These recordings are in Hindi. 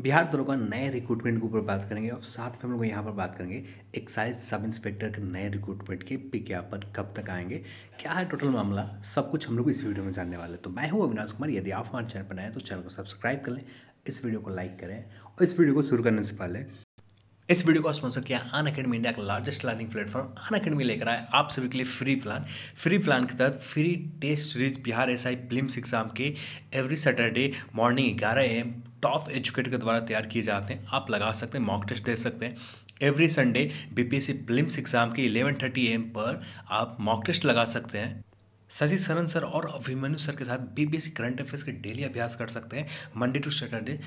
बिहार तो का नए रिक्रूटमेंट के ऊपर बात करेंगे और साथ में हम लोग यहाँ पर बात करेंगे एक्साइज सब इंस्पेक्टर के नए रिक्रूटमेंट के विज्ञापन कब तक आएंगे क्या है टोटल मामला सब कुछ हम लोग इस वीडियो में जानने वाले हैं तो मैं हूँ अविनाश कुमार यदि आप हमारे चैनल पर नए तो चैनल को सब्सक्राइब कर लें इस वीडियो को लाइक करें और इस वीडियो को शुरू करने से पहले इस वीडियो को स्पॉन्सर किया अन अकेडमी इंडिया का largest learning platform Unacademy लेकर आए आप सभी के लिए फ्री प्लान फ्री प्लान के तहत free test series Bihar SI फिल्म एग्जाम के एवरी सैटरडे मॉर्निंग ग्यारह एम टॉप एजुकेटर के द्वारा तैयार किए जाते हैं आप लगा सकते हैं मॉक टेस्ट दे सकते हैं every Sunday BPSC prelims exam के इलेवन थर्टी एम पर आप मॉक टेस्ट लगा सकते हैं शशि सरन सर और अभिमन्यु सर के साथ सी करंट अफेयर्स के डेली अभ्यास कर सकते हैं Monday to Saturday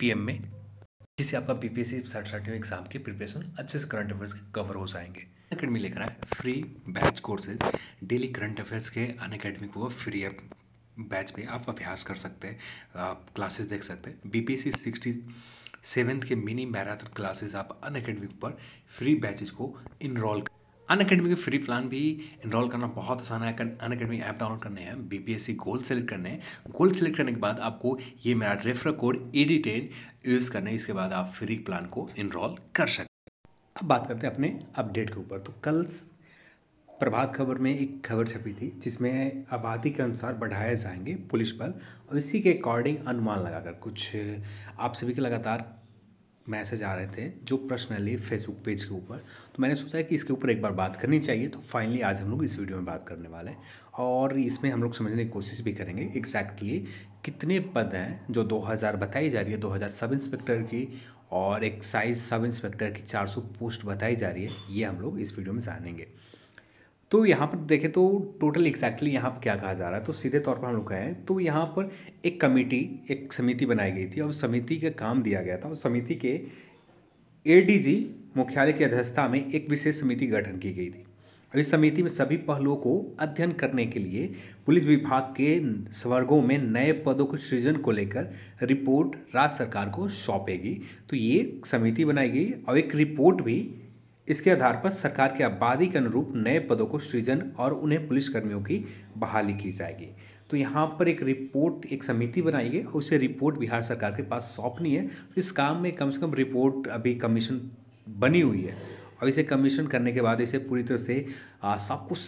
P M में जिससे आपका B P S BPSC certificate exam की प्रिपरेशन अच्छे से करंट अफेयर्स के कवर हो जाएंगे अकेडमी लेकर आए free batch courses daily current affairs के अन अकेडमी को फ्री ऐप बैच में आप अभ्यास कर सकते हैं आप क्लासेस देख सकते हैं B P S C sixty के मिनी मैराथन क्लासेस आप अन पर फ्री बैचेज को इनरोल अन अकेडमी के फ्री प्लान भी इनरोल करना बहुत आसान है अन अकेडमी ऐप डाउनलोड करने हैं B P S C goal select करने हैं गोल सेलेक्ट करने के बाद आपको ये मेरा refer code E D ten use करना है इसके बाद आप फ्री प्लान को इनरोल कर सकते हैं अब बात करते हैं अपने अपडेट के ऊपर तो कल प्रभात खबर में एक खबर छपी थी जिसमें आबादी के अनुसार बढ़ाए जाएंगे पुलिस बल और इसी के अकॉर्डिंग अनुमान लगाकर कुछ आप सभी के लगातार मैसेज आ रहे थे जो पर्सनली फेसबुक पेज के ऊपर तो मैंने सोचा कि इसके ऊपर एक बार बात करनी चाहिए तो फाइनली आज हम लोग इस वीडियो में बात करने वाले हैं और इसमें हम लोग समझने की कोशिश भी करेंगे एग्जैक्टली exactly कितने पद हैं जो 2000 बताई जा रही है 2000 सब इंस्पेक्टर की और एक्साइज सब इंस्पेक्टर की 400 पोस्ट बताई जा रही है ये हम लोग इस वीडियो में जानेंगे तो यहाँ पर देखें तो टोटल एक्जैक्टली यहाँ पर क्या कहा जा रहा है तो सीधे तौर पर हम लोग कहें तो यहाँ पर एक कमेटी एक समिति बनाई गई थी और समिति का काम दिया गया था और समिति के एडीजी मुख्यालय की अध्यक्षता में एक विशेष समिति गठन की गई थी अब इस समिति में सभी पहलुओं को अध्ययन करने के लिए पुलिस विभाग के स्वर्गों में नए पदों के सृजन को लेकर रिपोर्ट राज्य सरकार को सौंपेगी तो ये समिति बनाई गई और एक रिपोर्ट भी इसके आधार पर सरकार की आबादी के अनुरूप नए पदों को सृजन और उन्हें पुलिसकर्मियों की बहाली की जाएगी तो यहाँ पर एक रिपोर्ट एक समिति बनाई गई उसे रिपोर्ट बिहार सरकार के पास सौंपनी है तो इस काम में कम से कम रिपोर्ट अभी कमीशन बनी हुई है और इसे कमीशन करने के बाद इसे पूरी तरह से सब कुछ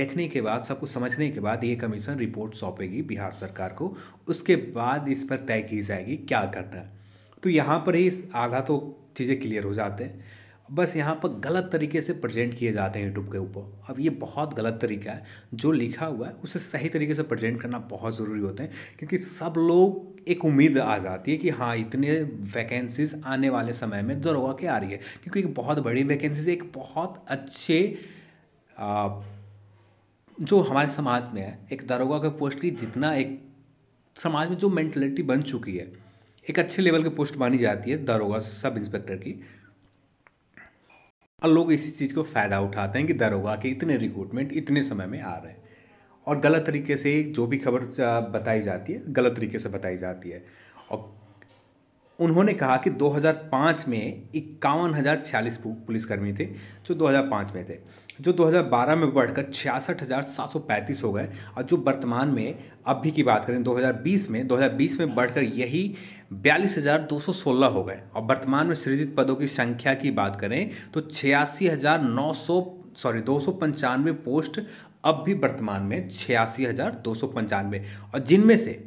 देखने के बाद सब कुछ समझने के बाद ये कमीशन रिपोर्ट सौंपेगी बिहार सरकार को उसके बाद इस पर तय की जाएगी क्या करना है तो यहाँ पर ही आधा तो चीज़ें क्लियर हो जाते हैं बस यहाँ पर गलत तरीके से प्रेजेंट किए जाते हैं यूट्यूब के ऊपर अब ये बहुत गलत तरीका है जो लिखा हुआ है उसे सही तरीके से प्रेजेंट करना बहुत ज़रूरी होते हैं क्योंकि सब लोग एक उम्मीद आ जाती है कि हाँ इतने वैकेंसीज आने वाले समय में जो के आ रही है क्योंकि एक बहुत बड़ी वैकेंसीज एक बहुत अच्छे आ, जो हमारे समाज में है एक दरोगा के पोस्ट की जितना एक समाज में जो मैंटलिटी बन चुकी है एक अच्छे लेवल की पोस्ट मानी जाती है दरोगा सब इंस्पेक्टर की और लोग इसी चीज़ को फ़ायदा उठाते हैं कि दरोगा के इतने रिक्रूटमेंट इतने समय में आ रहे हैं और गलत तरीके से जो भी खबर बताई जाती है गलत तरीके से बताई जाती है उन्होंने कहा कि 2005 में इक्यावन हज़ार छियालीस पुलिसकर्मी थे जो 2005 में थे जो 2012 में बढ़कर छियासठ हज़ार सात सौ पैंतीस हो गए और जो वर्तमान में अभी की बात करें 2020 में 2020 में बढ़कर यही बयालीस हज़ार दो सौ सोलह हो गए और वर्तमान में सृजित पदों की संख्या की बात करें तो छियासी हज़ार नौ सौ सॉरी दो सौ पंचानवे पोस्ट अब भी वर्तमान में छियासी हज़ार दो सौ पंचानवे और जिनमें से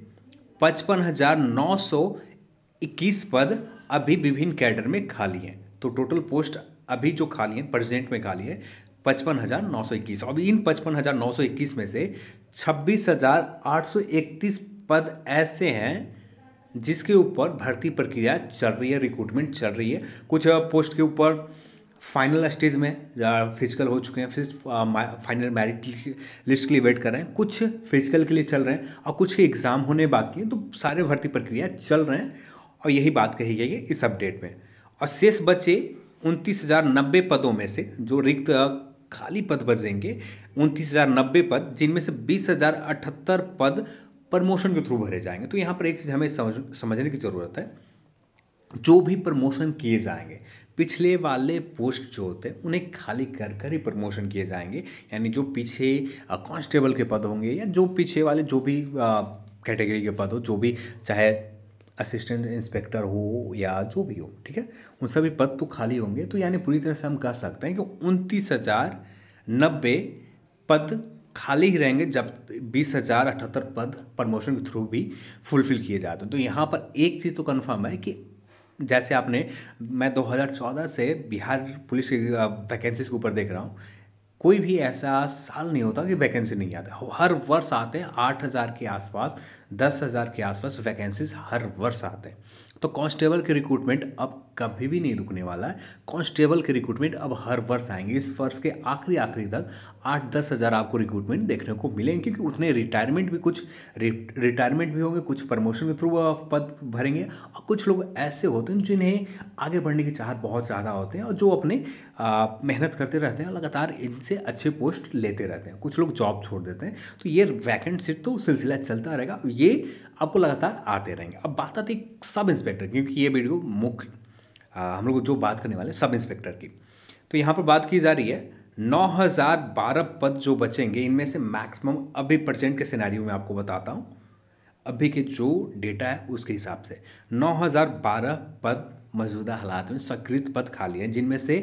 पचपन हज़ार नौ सौ इक्कीस पद अभी विभिन्न कैडर में खाली हैं तो टोटल पोस्ट अभी जो खाली हैं प्रेजिडेंट में खाली है पचपन हज़ार नौ सौ इक्कीस अब इन पचपन हज़ार नौ सौ इक्कीस में से छब्बीस हज़ार आठ सौ इकतीस पद ऐसे हैं जिसके ऊपर भर्ती प्रक्रिया चल रही है रिक्रूटमेंट चल रही है कुछ पोस्ट के ऊपर फाइनल स्टेज में फिजिकल हो चुके हैं फिर फाइनल मैरिट लिस्ट के लिए वेट कर रहे हैं कुछ फिजिकल के लिए चल रहे हैं और कुछ के एग्ज़ाम होने बाकी हैं तो सारे भर्ती प्रक्रिया चल रहे हैं और यही बात कही गई है इस अपडेट में और शेष बचे उनतीस हज़ार नब्बे पदों में से जो रिक्त खाली पद बचेंगे उनतीस हज़ार नब्बे पद जिनमें से बीस हज़ार अठहत्तर पद प्रमोशन के थ्रू भरे जाएंगे तो यहाँ पर एक चीज़ हमें समझ समझने की ज़रूरत है जो भी प्रमोशन किए जाएंगे पिछले वाले पोस्ट जो होते हैं उन्हें खाली कर कर ही प्रमोशन किए जाएंगे यानी जो पीछे कांस्टेबल के पद होंगे या जो पीछे वाले जो भी कैटेगरी के पद हो जो भी चाहे असिस्टेंट इंस्पेक्टर हो या जो भी हो ठीक है उन सभी पद तो खाली होंगे तो यानी पूरी तरह से हम कह सकते हैं कि उनतीस हज़ार नब्बे पद खाली ही रहेंगे जब बीस हज़ार अठहत्तर पद प्रमोशन के थ्रू भी फुलफिल किए जाते हैं तो यहाँ पर एक चीज़ तो कन्फर्म है कि जैसे आपने मैं 2014 से बिहार पुलिस की वैकेंसीज के ऊपर देख रहा हूँ कोई भी ऐसा साल नहीं होता कि वैकेंसी नहीं आता हर वर्ष आते हैं आठ हज़ार के आसपास दस हज़ार के आसपास वैकेंसीज हर वर्ष आते हैं तो कांस्टेबल के रिक्रूटमेंट अब कभी भी नहीं रुकने वाला है कांस्टेबल के रिक्रूटमेंट अब हर वर्ष आएंगे इस वर्ष के आखिरी आखिरी तक आठ दस हज़ार आपको रिक्रूटमेंट देखने को मिलेंगे क्योंकि उतने रिटायरमेंट भी कुछ रिटायरमेंट भी होंगे कुछ प्रमोशन के थ्रू पद भरेंगे और कुछ लोग ऐसे होते हैं जिन्हें आगे बढ़ने की चाहत बहुत ज़्यादा होते हैं और जो अपने मेहनत करते रहते हैं और लगातार इनसे अच्छे पोस्ट लेते रहते हैं कुछ लोग जॉब छोड़ देते हैं तो ये वैकेंट सीट तो सिलसिला चलता रहेगा ये आपको लगातार आते रहेंगे अब बात आती सब इंस्पेक्टर क्योंकि ये वीडियो मुख्य हम लोग जो बात करने वाले सब इंस्पेक्टर की तो यहाँ पर बात की जा रही है 9012 पद जो बचेंगे इनमें से मैक्सिमम अभी परसेंट के सिनेरियो में आपको बताता हूँ अभी के जो डेटा है उसके हिसाब से 9012 पद मौजूदा हालात में स्वीकृत पद खाली हैं जिनमें से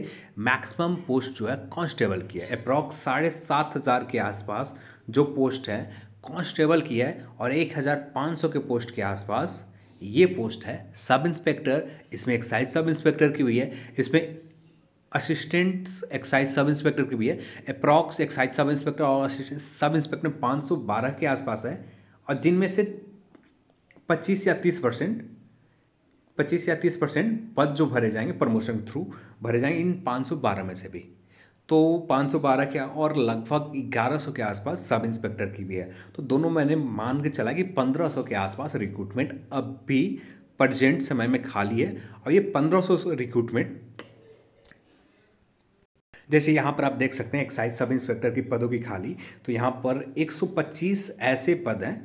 मैक्सिमम पोस्ट जो है कांस्टेबल की है अप्रॉक्स साढ़े सात हज़ार के आसपास जो पोस्ट हैं कांस्टेबल की है और 1500 के पोस्ट के आसपास ये पोस्ट है सब इंस्पेक्टर इसमें एक्साइज सब इंस्पेक्टर की भी है इसमें असिस्टेंट एक्साइज सब इंस्पेक्टर की भी है अप्रॉक्स एक्साइज सब इंस्पेक्टर और असिस्टेंट सब इंस्पेक्टर 512 के आसपास है और जिनमें से 25 या 30 परसेंट पच्चीस या तीस परसेंट पद जो भरे जाएंगे प्रमोशन के थ्रू भरे जाएंगे इन 512 में से भी तो 512 के और लगभग 1100 के आसपास सब इंस्पेक्टर की भी है तो दोनों मैंने मान के चला कि 1500 के आसपास रिक्रूटमेंट अब भी प्रजेंट समय में खाली है और ये 1500 रिक्रूटमेंट जैसे यहाँ पर आप देख सकते हैं एक्साइज सब इंस्पेक्टर की पदों की खाली तो यहाँ पर 125 ऐसे पद हैं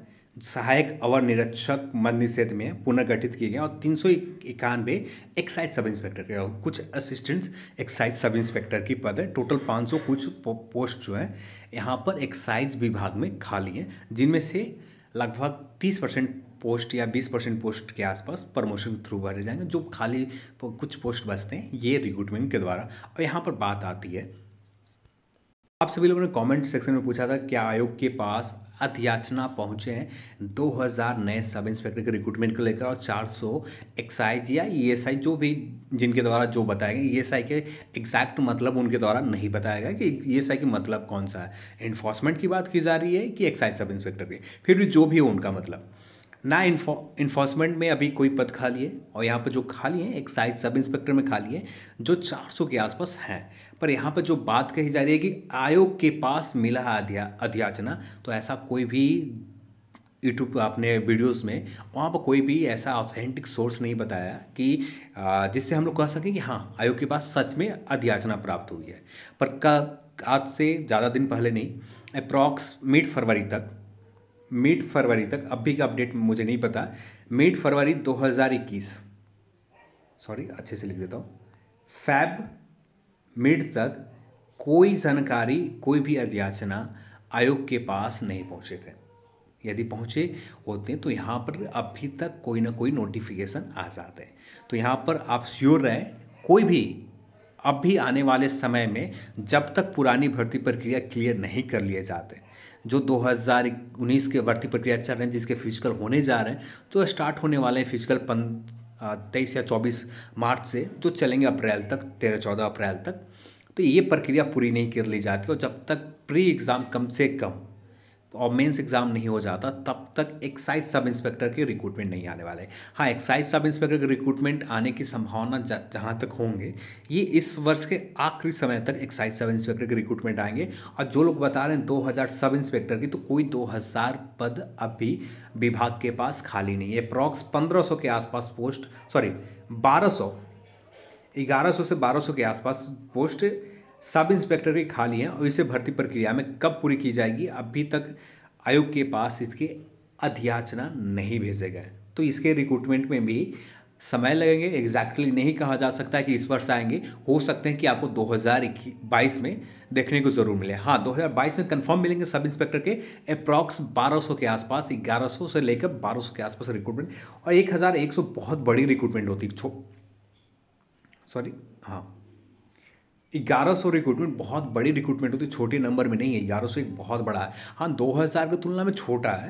सहायक अवर निरीक्षक मद निषेध में पुनर्गठित किए गए और तीन सौ इक्यानवे एक्साइज सब इंस्पेक्टर के और कुछ असिस्टेंट्स एक्साइज सब इंस्पेक्टर की पद है टोटल पाँच सौ कुछ पोस्ट जो है यहाँ पर एक्साइज विभाग में खाली हैं जिनमें से लगभग तीस परसेंट पोस्ट या बीस परसेंट पोस्ट के आसपास प्रमोशन के थ्रू भरे जाएंगे जो खाली कुछ पोस्ट बचते हैं ये रिक्रूटमेंट के द्वारा और यहाँ पर बात आती है आप सभी लोगों ने कमेंट सेक्शन में पूछा था क्या आयोग के पास अध्याचना पहुंचे हैं 2000 नए सब इंस्पेक्टर के रिक्रूटमेंट को लेकर और 400 एक्साइज या ईएसआई जो भी जिनके द्वारा जो बताया गया ईएसआई के एग्जैक्ट मतलब उनके द्वारा नहीं बताया गया कि ईएसआई के मतलब कौन सा है इन्फोर्समेंट की बात की जा रही है कि एक्साइज सब इंस्पेक्टर की फिर भी जो भी हो उनका मतलब ना इन्फोर्समेंट में अभी कोई पद खाली है और यहाँ पर जो खाली है एक्साइज सब इंस्पेक्टर में खाली है जो 400 के आसपास हैं पर यहाँ पर जो बात कही जा रही है कि आयोग के पास मिला अध्या अध्याचना तो ऐसा कोई भी यूट्यूब आपने वीडियोस में वहाँ पर कोई भी ऐसा ऑथेंटिक सोर्स नहीं बताया कि जिससे हम लोग कह सकें कि हाँ आयोग के पास सच में अध्याचना प्राप्त हुई है पर का आज से ज़्यादा दिन पहले नहीं अप्रॉक्स मिड फरवरी तक मिड फरवरी तक अभी का अपडेट मुझे नहीं पता मिड फरवरी 2021 सॉरी अच्छे से लिख देता हूँ फैब मिड तक कोई जानकारी कोई भी अध्याचना आयोग के पास नहीं पहुँचे थे यदि पहुँचे होते तो यहाँ पर अभी तक कोई ना कोई नोटिफिकेशन आ जाते हैं तो यहाँ पर आप श्योर रहें कोई भी अब भी आने वाले समय में जब तक पुरानी भर्ती प्रक्रिया क्लियर नहीं कर लिए जाते जो 2019 के भर्ती प्रक्रिया चल रहे हैं जिसके फिजिकल होने जा रहे हैं तो स्टार्ट होने वाले हैं फिजिकल पन तेईस या चौबीस मार्च से जो तो चलेंगे अप्रैल तक तेरह चौदह अप्रैल तक तो ये प्रक्रिया पूरी नहीं कर ली जाती और जब तक प्री एग्ज़ाम कम से कम और मेंस एग्ज़ाम नहीं हो जाता तब तक एक्साइज सब इंस्पेक्टर के रिक्रूटमेंट नहीं आने वाले हाँ एक्साइज सब इंस्पेक्टर के रिक्रूटमेंट आने की संभावना जहाँ तक होंगे ये इस वर्ष के आखिरी समय तक एक्साइज सब इंस्पेक्टर के रिक्रूटमेंट आएंगे और जो लोग बता रहे हैं 2000 सब इंस्पेक्टर की तो कोई 2000 पद अभी विभाग के पास खाली नहीं है अप्रॉक्स पंद्रह के आसपास पोस्ट सॉरी बारह सौ से बारह के आसपास पोस्ट सब इंस्पेक्टर की खाली हैं और इसे भर्ती प्रक्रिया में कब पूरी की जाएगी अभी तक आयोग के पास इसके अध्याचना नहीं भेजे गए तो इसके रिक्रूटमेंट में भी समय लगेंगे एग्जैक्टली exactly नहीं कहा जा सकता है कि इस वर्ष आएंगे हो सकते हैं कि आपको 2022 में देखने को जरूर मिले हाँ 2022 में कंफर्म मिलेंगे सब इंस्पेक्टर के अप्रॉक्स 1200 के आसपास 1100 से लेकर 1200 के आसपास रिक्रूटमेंट और 1100 बहुत बड़ी रिक्रूटमेंट होती सॉरी हाँ ग्यारह सौ रिक्रूटमेंट बहुत बड़ी रिक्रूटमेंट होती है छोटे नंबर में नहीं है ग्यारह सौ एक बहुत बड़ा है हाँ दो हज़ार की तुलना में छोटा है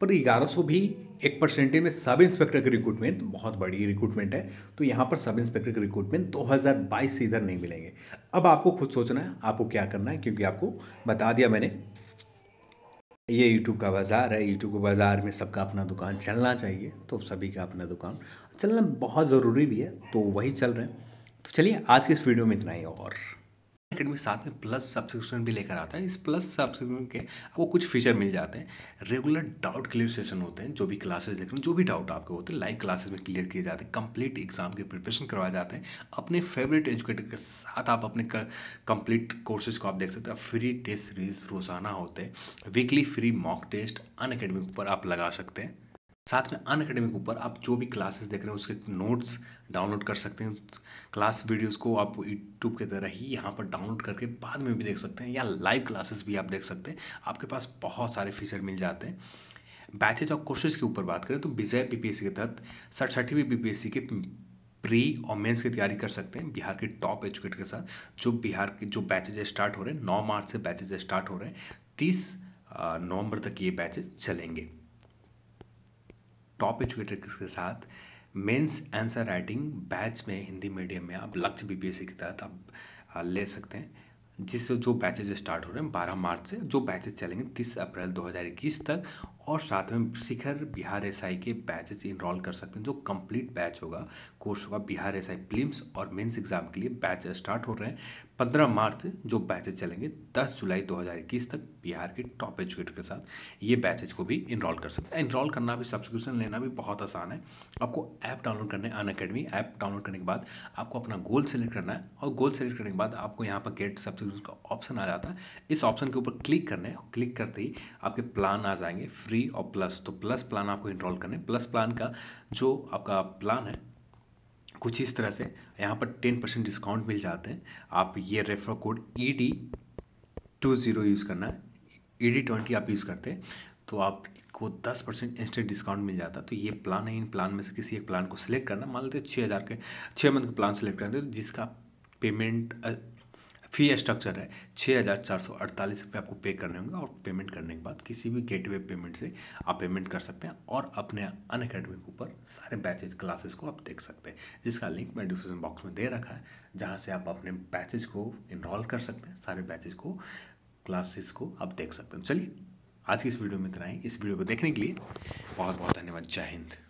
पर ग्यारह सौ भी एक परसेंटेज में सब इंस्पेक्टर की रिक्रूटमेंट बहुत बड़ी रिक्रूटमेंट है तो यहाँ पर सब इंस्पेक्टर की रिक्रूटमेंट दो हज़ार बाईस से इधर नहीं मिलेंगे अब आपको खुद सोचना है आपको क्या करना है क्योंकि आपको बता दिया मैंने ये यूट्यूब का बाज़ार है यूट्यूब के बाज़ार में सबका अपना दुकान चलना चाहिए तो सभी का अपना दुकान चलना बहुत ज़रूरी भी है तो वही चल रहे हैं तो चलिए आज के इस वीडियो में इतना ही और अकेडमी साथ में प्लस सब्सक्रिप्शन भी लेकर आता है इस प्लस सब्सक्रिप्शन के आपको कुछ फीचर मिल जाते हैं रेगुलर डाउट क्लियर सेशन होते हैं जो भी क्लासेस देख रहे हैं जो भी डाउट आपके होते हैं लाइव क्लासेस में क्लियर किए जाते हैं कंप्लीट एग्जाम के प्रिपरेशन करवाए जाते हैं अपने फेवरेट एजुकेटर के साथ आप अपने कंप्लीट कोर्सेज को आप देख सकते हैं फ्री टेस्ट सीरीज रोजाना होते हैं वीकली फ्री मॉक टेस्ट अन पर आप लगा सकते हैं साथ में अन अकेडमी के ऊपर आप जो भी क्लासेस देख रहे हैं उसके नोट्स डाउनलोड कर सकते हैं क्लास वीडियोस को आप यूट्यूब के तरह ही यहाँ पर डाउनलोड करके बाद में भी देख सकते हैं या लाइव क्लासेस भी आप देख सकते हैं आपके पास बहुत सारे फीचर मिल जाते हैं बैचेज और कोर्सेज के ऊपर बात करें तो विजय बीपीएससी के तहत सड़सठवीं बीपीएससी के प्री और मेंस की तैयारी कर सकते हैं बिहार के टॉप एजुकेटर के साथ जो बिहार के जो बैचेज स्टार्ट हो रहे हैं नौ मार्च से बैचेज स्टार्ट हो रहे हैं तीस नवंबर तक ये बैचेज चलेंगे टॉप एजुकेटर के साथ मेंस आंसर राइटिंग बैच में हिंदी मीडियम में आप लक्ष्य बीपीएससी के तहत आप ले सकते हैं जिससे जो बैचेज स्टार्ट हो रहे हैं बारह मार्च से जो बैचेज चलेंगे तीस अप्रैल 2021 तक और साथ में शिखर बिहार एस के बैचेज इनरोल कर सकते हैं जो कंप्लीट बैच होगा कोर्स होगा बिहार एस आई और मेंस एग्जाम के लिए बैच स्टार्ट हो रहे हैं पंद्रह मार्च से जो बैचेज चलेंगे दस जुलाई दो हज़ार इक्कीस तक बिहार के टॉप एजुकेटर के साथ ये बैचेज को भी इनरोल कर सकते हैं इनरोल करना भी सब्सक्रिप्शन लेना भी बहुत आसान है आपको ऐप डाउनलोड करना है अन अकेडमी ऐप डाउनलोड करने के बाद आपको अपना गोल सेलेक्ट करना है और गोल सेलेक्ट करने के बाद आपको यहाँ पर गेट सब्सक्रिप्शन का ऑप्शन आ जाता है इस ऑप्शन के ऊपर क्लिक करना है क्लिक करते ही आपके प्लान आ जाएंगे फ्री फ्री और प्लस तो प्लस प्लान आपको इनरोल करने प्लस प्लान का जो आपका प्लान है कुछ इस तरह से यहाँ पर टेन परसेंट डिस्काउंट मिल जाते हैं आप ये refer code E D two zero use करना ई डी ट्वेंटी आप यूज़ करते हैं तो आप को दस परसेंट इंस्टेंट डिस्काउंट मिल जाता है तो ये प्लान है इन प्लान में से किसी एक प्लान को सिलेक्ट करना मान लेते हैं छः हज़ार के छः मंथ का प्लान सेलेक्ट करते हैं तो जिसका पेमेंट फी स्ट्रक्चर है छः हज़ार चार सौ अड़तालीस रुपये आपको पे करने होंगे और पेमेंट करने के बाद किसी भी गेटवे पेमेंट से आप पेमेंट कर सकते हैं और अपने अन अकेडमी के ऊपर सारे बैचेज क्लासेस को आप देख सकते हैं जिसका लिंक मैं डिस्क्रिप्शन बॉक्स में दे रखा है जहाँ से आप अपने बैचेज को इनरोल कर सकते हैं सारे बैचेज को क्लासेस को आप देख सकते हैं चलिए आज की इस वीडियो में इतना ही इस वीडियो को देखने के लिए बहुत बहुत धन्यवाद जय हिंद